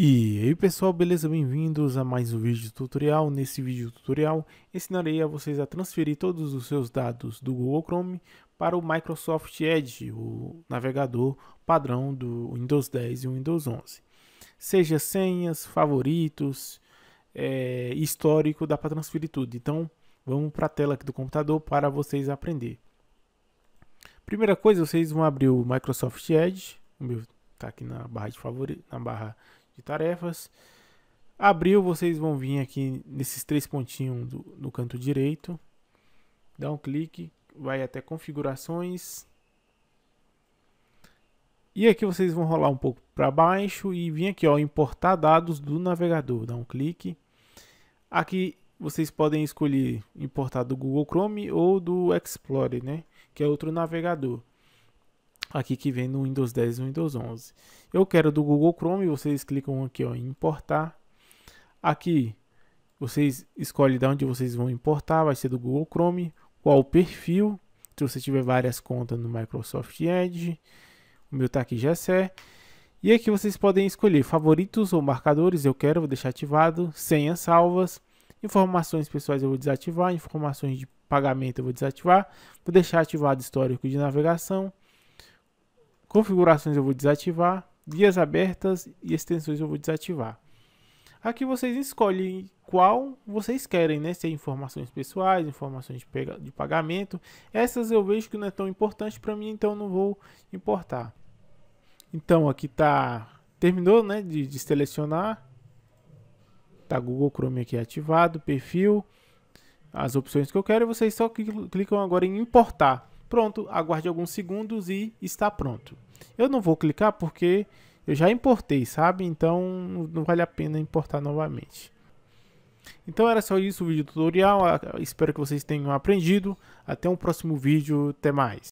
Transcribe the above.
E aí pessoal, beleza? Bem-vindos a mais um vídeo tutorial. Nesse vídeo tutorial ensinarei a vocês a transferir todos os seus dados do Google Chrome para o Microsoft Edge, o navegador padrão do Windows 10 e Windows 11. Seja senhas, favoritos, é, histórico, dá para transferir tudo. Então vamos para a tela aqui do computador para vocês aprender. Primeira coisa, vocês vão abrir o Microsoft Edge, o meu está aqui na barra de favorito, na barra de tarefas. Abriu, vocês vão vir aqui nesses três pontinhos do, no canto direito. Dá um clique, vai até configurações. E aqui vocês vão rolar um pouco para baixo e vir aqui, ó, importar dados do navegador. Dá um clique. Aqui vocês podem escolher importar do Google Chrome ou do Explorer, né? Que é outro navegador aqui que vem no Windows 10 e Windows 11. Eu quero do Google Chrome, vocês clicam aqui ó, em importar. Aqui vocês escolhem de onde vocês vão importar, vai ser do Google Chrome, qual o perfil, se você tiver várias contas no Microsoft Edge, o meu tá aqui já é. E aqui vocês podem escolher favoritos ou marcadores, eu quero, vou deixar ativado, senhas salvas, informações pessoais eu vou desativar, informações de pagamento eu vou desativar, vou deixar ativado histórico de navegação, Configurações eu vou desativar. Guias abertas e extensões eu vou desativar. Aqui vocês escolhem qual vocês querem, né? Se é informações pessoais, informações de, pega, de pagamento. Essas eu vejo que não é tão importante para mim, então não vou importar. Então aqui tá terminou, né, de, de selecionar. Tá Google Chrome aqui ativado, perfil, as opções que eu quero, vocês só clicam agora em importar. Pronto, aguarde alguns segundos e está pronto. Eu não vou clicar porque eu já importei, sabe? Então não vale a pena importar novamente. Então era só isso o vídeo tutorial, ah, espero que vocês tenham aprendido. Até o um próximo vídeo, até mais.